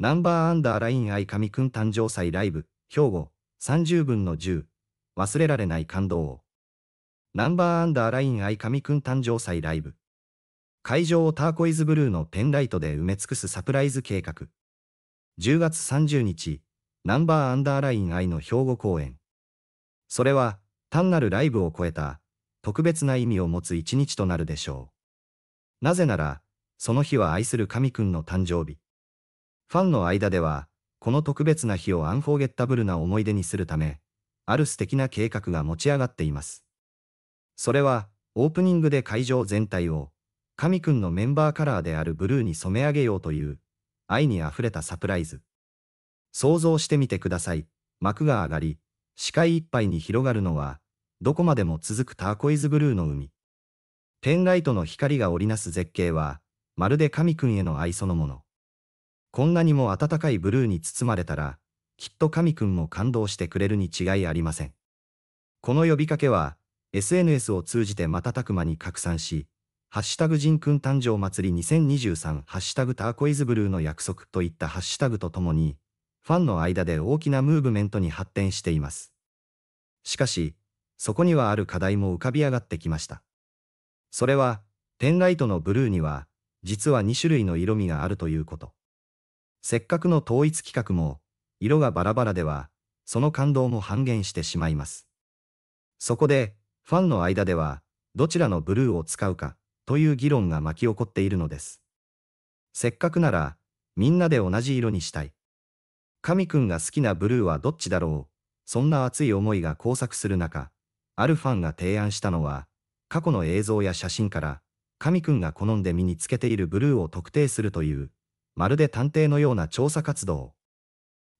ナンバーアンダーライン愛神くん誕生祭ライブ、兵庫、30分の10、忘れられない感動を。ナンバーアンダーライン愛神くん誕生祭ライブ。会場をターコイズブルーのペンライトで埋め尽くすサプライズ計画。10月30日、ナンバーアンダーライン愛の兵庫公演。それは、単なるライブを超えた、特別な意味を持つ一日となるでしょう。なぜなら、その日は愛する神くんの誕生日。ファンの間では、この特別な日をアンフォーゲッタブルな思い出にするため、ある素敵な計画が持ち上がっています。それは、オープニングで会場全体を、神くんのメンバーカラーであるブルーに染め上げようという、愛に溢れたサプライズ。想像してみてください。幕が上がり、視界いっぱいに広がるのは、どこまでも続くターコイズブルーの海。ペンライトの光が織りなす絶景は、まるで神くんへの愛そのもの。こんなにも暖かいブルーに包まれたら、きっと神くんも感動してくれるに違いありません。この呼びかけは、SNS を通じて瞬く間に拡散し、ハッシュタグ人くん誕生祭り2023、ハッシュタグターコイズブルーの約束といったハッシュタグとともに、ファンの間で大きなムーブメントに発展しています。しかし、そこにはある課題も浮かび上がってきました。それは、ペンライトのブルーには、実は2種類の色味があるということ。せっかくの統一企画も、色がバラバラでは、その感動も半減してしまいます。そこで、ファンの間では、どちらのブルーを使うか、という議論が巻き起こっているのです。せっかくなら、みんなで同じ色にしたい。神くんが好きなブルーはどっちだろうそんな熱い思いが交錯する中、あるファンが提案したのは、過去の映像や写真から、神くんが好んで身につけているブルーを特定するという、まるで探偵のような調査活動。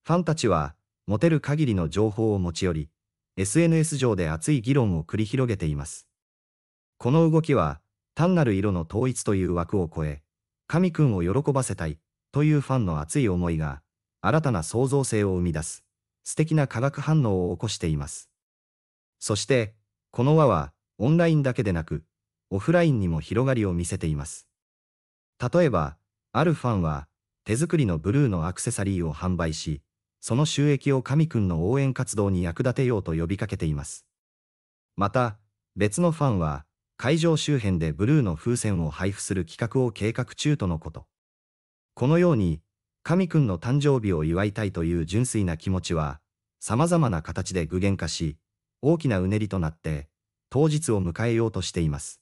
ファンたちは、持てる限りの情報を持ち寄り、SNS 上で熱い議論を繰り広げています。この動きは、単なる色の統一という枠を超え、神くんを喜ばせたい、というファンの熱い思いが、新たな創造性を生み出す、素敵な化学反応を起こしています。そして、この輪は、オンラインだけでなく、オフラインにも広がりを見せています。例えば、あるファンは、手作りのブルーのアクセサリーを販売し、その収益を神くんの応援活動に役立てようと呼びかけています。また、別のファンは、会場周辺でブルーの風船を配布する企画を計画中とのこと。このように、神くんの誕生日を祝いたいという純粋な気持ちは、様々な形で具現化し、大きなうねりとなって、当日を迎えようとしています。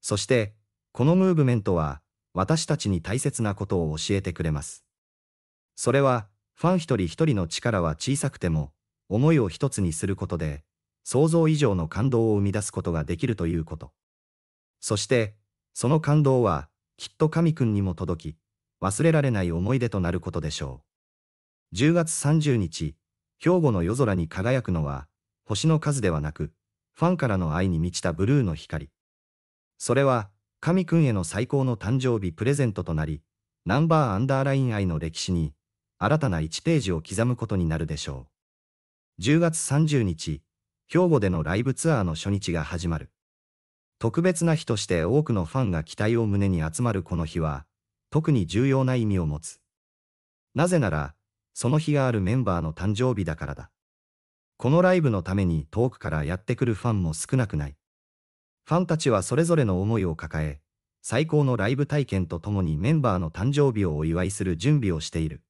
そして、このムーブメントは、私たちに大切なことを教えてくれます。それは、ファン一人一人の力は小さくても、思いを一つにすることで、想像以上の感動を生み出すことができるということ。そして、その感動は、きっと神くんにも届き、忘れられない思い出となることでしょう。10月30日、兵庫の夜空に輝くのは、星の数ではなく、ファンからの愛に満ちたブルーの光。それは、神くんへの最高の誕生日プレゼントとなり、ナンバーアンダーライン愛の歴史に、新たな1ページを刻むことになるでしょう。10月30日、兵庫でのライブツアーの初日が始まる。特別な日として多くのファンが期待を胸に集まるこの日は、特に重要な意味を持つ。なぜなら、その日があるメンバーの誕生日だからだ。このライブのために遠くからやってくるファンも少なくない。ファンたちはそれぞれの思いを抱え、最高のライブ体験とともにメンバーの誕生日をお祝いする準備をしている。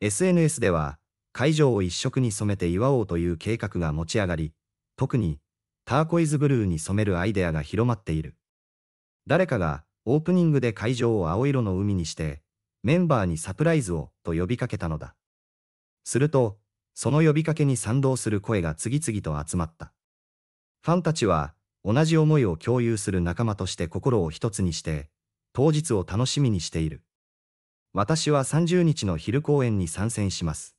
SNS では、会場を一色に染めて祝おうという計画が持ち上がり、特に、ターコイズブルーに染めるアイデアが広まっている。誰かが、オープニングで会場を青色の海にして、メンバーにサプライズを、と呼びかけたのだ。すると、その呼びかけに賛同する声が次々と集まった。ファンたちは、同じ思いを共有する仲間として心を一つにして、当日を楽しみにしている。私は30日の昼公演に参戦します。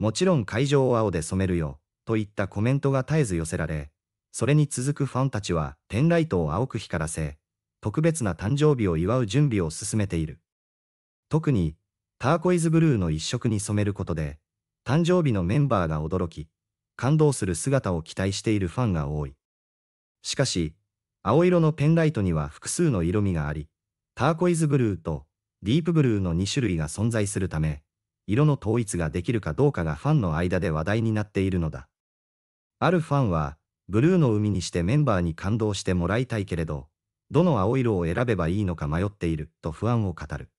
もちろん会場を青で染めるよ、といったコメントが絶えず寄せられ、それに続くファンたちはンライトを青く光らせ、特別な誕生日を祝う準備を進めている。特に、ターコイズブルーの一色に染めることで、誕生日のメンバーが驚き、感動する姿を期待しているファンが多い。しかし、青色のペンライトには複数の色味があり、ターコイズブルーとディープブルーの2種類が存在するため、色の統一ができるかどうかがファンの間で話題になっているのだ。あるファンは、ブルーの海にしてメンバーに感動してもらいたいけれど、どの青色を選べばいいのか迷っていると不安を語る。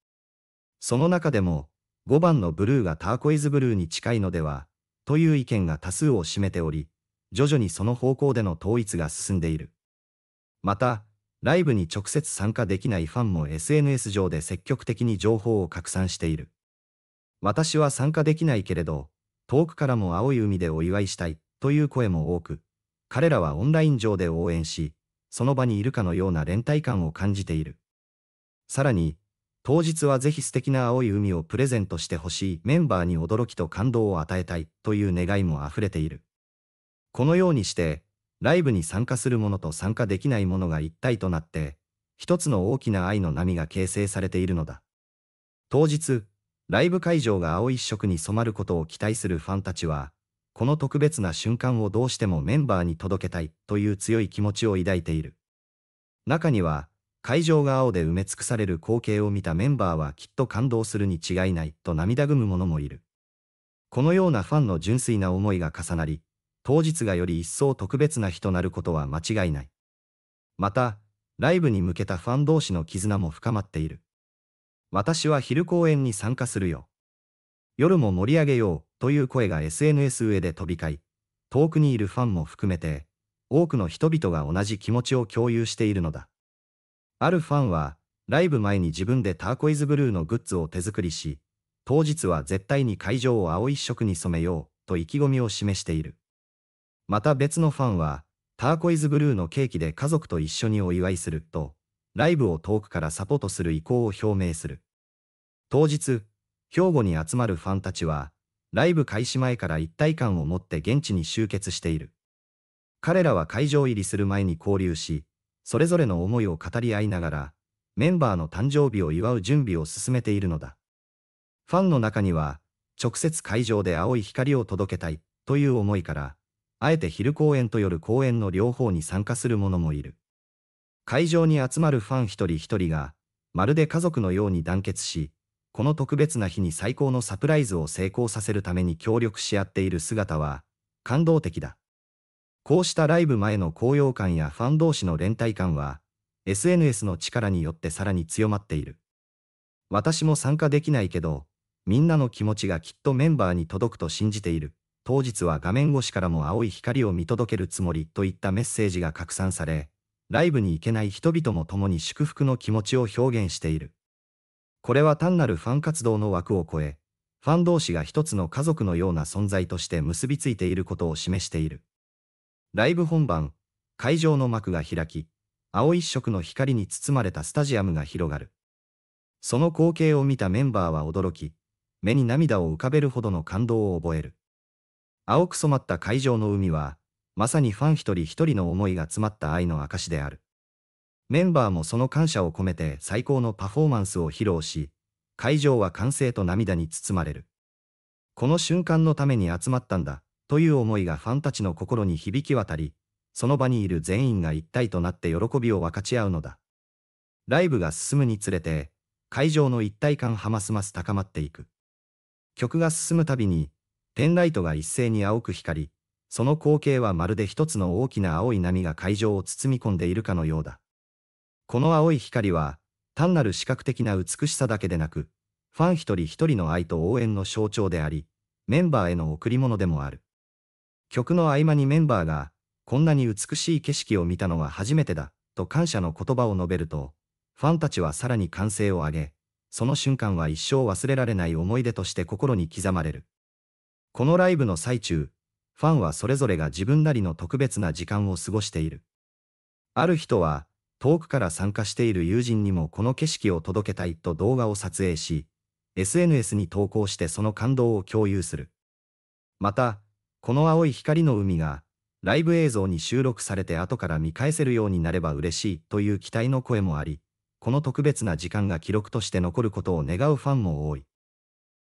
その中でも、5番のブルーがターコイズブルーに近いのでは、という意見が多数を占めており、徐々にその方向での統一が進んでいる。また、ライブに直接参加できないファンも SNS 上で積極的に情報を拡散している。私は参加できないけれど、遠くからも青い海でお祝いしたいという声も多く、彼らはオンライン上で応援し、その場にいるかのような連帯感を感じている。さらに、当日はぜひ素敵な青い海をプレゼントしてほしいメンバーに驚きと感動を与えたいという願いも溢れている。このようにして、ライブに参加するものと参加できないものが一体となって、一つの大きな愛の波が形成されているのだ。当日、ライブ会場が青一色に染まることを期待するファンたちは、この特別な瞬間をどうしてもメンバーに届けたいという強い気持ちを抱いている。中には、会場が青で埋め尽くされる光景を見たメンバーはきっと感動するに違いないと涙ぐむ者もいる。このようなファンの純粋な思いが重なり、当日がより一層特別な日となることは間違いない。また、ライブに向けたファン同士の絆も深まっている。私は昼公演に参加するよ。夜も盛り上げようという声が SNS 上で飛び交い、遠くにいるファンも含めて、多くの人々が同じ気持ちを共有しているのだ。あるファンは、ライブ前に自分でターコイズブルーのグッズを手作りし、当日は絶対に会場を青一色に染めようと意気込みを示している。また別のファンは、ターコイズブルーのケーキで家族と一緒にお祝いすると、ライブを遠くからサポートする意向を表明する。当日、兵庫に集まるファンたちは、ライブ開始前から一体感を持って現地に集結している。彼らは会場入りする前に交流し、それぞれの思いを語り合いながら、メンバーの誕生日を祝う準備を進めているのだ。ファンの中には、直接会場で青い光を届けたいという思いから、あえて昼公演と夜公演の両方に参加する者もいる。会場に集まるファン一人一人が、まるで家族のように団結し、この特別な日に最高のサプライズを成功させるために協力し合っている姿は、感動的だ。こうしたライブ前の高揚感やファン同士の連帯感は、SNS の力によってさらに強まっている。私も参加できないけど、みんなの気持ちがきっとメンバーに届くと信じている。当日は画面越しからも青い光を見届けるつもりといったメッセージが拡散され、ライブに行けない人々も共に祝福の気持ちを表現している。これは単なるファン活動の枠を超え、ファン同士が一つの家族のような存在として結びついていることを示している。ライブ本番、会場の幕が開き、青一色の光に包まれたスタジアムが広がる。その光景を見たメンバーは驚き、目に涙を浮かべるほどの感動を覚える。青く染まった会場の海は、まさにファン一人一人の思いが詰まった愛の証である。メンバーもその感謝を込めて最高のパフォーマンスを披露し、会場は歓声と涙に包まれる。この瞬間のために集まったんだ、という思いがファンたちの心に響き渡り、その場にいる全員が一体となって喜びを分かち合うのだ。ライブが進むにつれて、会場の一体感はますます高まっていく。曲が進むたびに、ペンライトが一斉に青く光り、その光景はまるで一つの大きな青い波が会場を包み込んでいるかのようだ。この青い光は、単なる視覚的な美しさだけでなく、ファン一人一人の愛と応援の象徴であり、メンバーへの贈り物でもある。曲の合間にメンバーが、こんなに美しい景色を見たのは初めてだ、と感謝の言葉を述べると、ファンたちはさらに歓声を上げ、その瞬間は一生忘れられない思い出として心に刻まれる。このライブの最中、ファンはそれぞれが自分なりの特別な時間を過ごしている。ある人は、遠くから参加している友人にもこの景色を届けたいと動画を撮影し、SNS に投稿してその感動を共有する。また、この青い光の海が、ライブ映像に収録されて後から見返せるようになれば嬉しいという期待の声もあり、この特別な時間が記録として残ることを願うファンも多い。